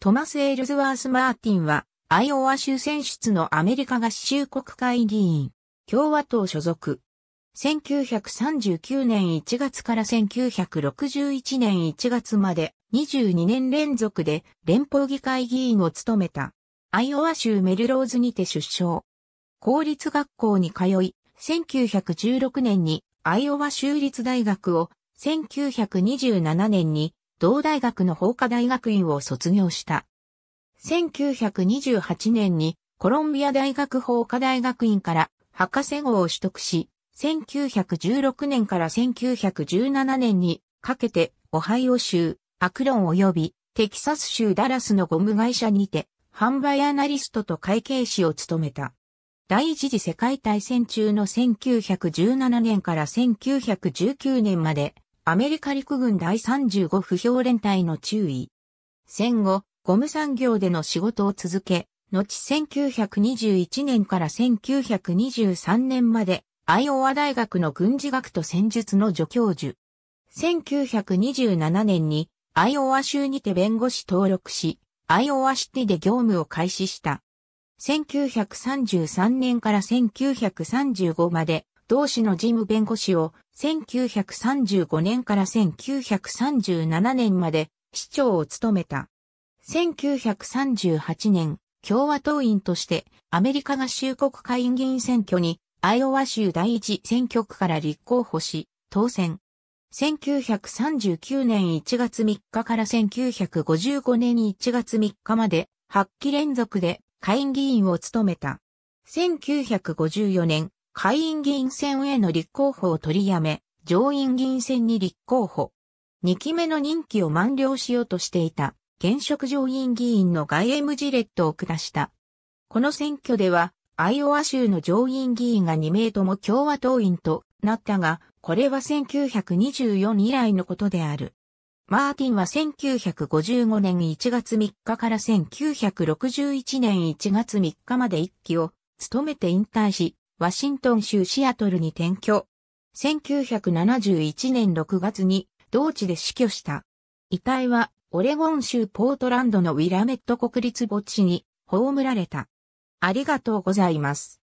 トマス・エールズワース・マーティンは、アイオワ州選出のアメリカ合衆国会議員、共和党所属。1939年1月から1961年1月まで22年連続で連邦議会議員を務めた。アイオワ州メルローズにて出生。公立学校に通い、1916年にアイオワ州立大学を、1927年に同大学の法科大学院を卒業した。1928年にコロンビア大学法科大学院から博士号を取得し、1916年から1917年にかけてオハイオ州、アクロン及びテキサス州ダラスのゴム会社にて販売アナリストと会計士を務めた。第一次世界大戦中の1917年から1919年までアメリカ陸軍第35不評連隊の注意。戦後、ゴム産業での仕事を続け、後1921年から1923年まで、アイオワ大学の軍事学と戦術の助教授。1927年に、アイオワ州にて弁護士登録し、アイオワシティで業務を開始した。1933年から1935まで、同志の事務弁護士を1935年から1937年まで市長を務めた。1938年、共和党員としてアメリカ合衆国会議員選挙にアイオワ州第一選挙区から立候補し、当選。1939年1月3日から1955年1月3日まで8期連続で下院議員を務めた。1954年、下院議員選への立候補を取りやめ、上院議員選に立候補。2期目の任期を満了しようとしていた、現職上院議員の外務ジレットを下した。この選挙では、アイオワ州の上院議員が2名とも共和党員となったが、これは1924以来のことである。マーティンは1955年1月3日から1961年1月3日まで1期を務めて引退し、ワシントン州シアトルに転居。1971年6月に同地で死去した。遺体はオレゴン州ポートランドのウィラメット国立墓地に葬られた。ありがとうございます。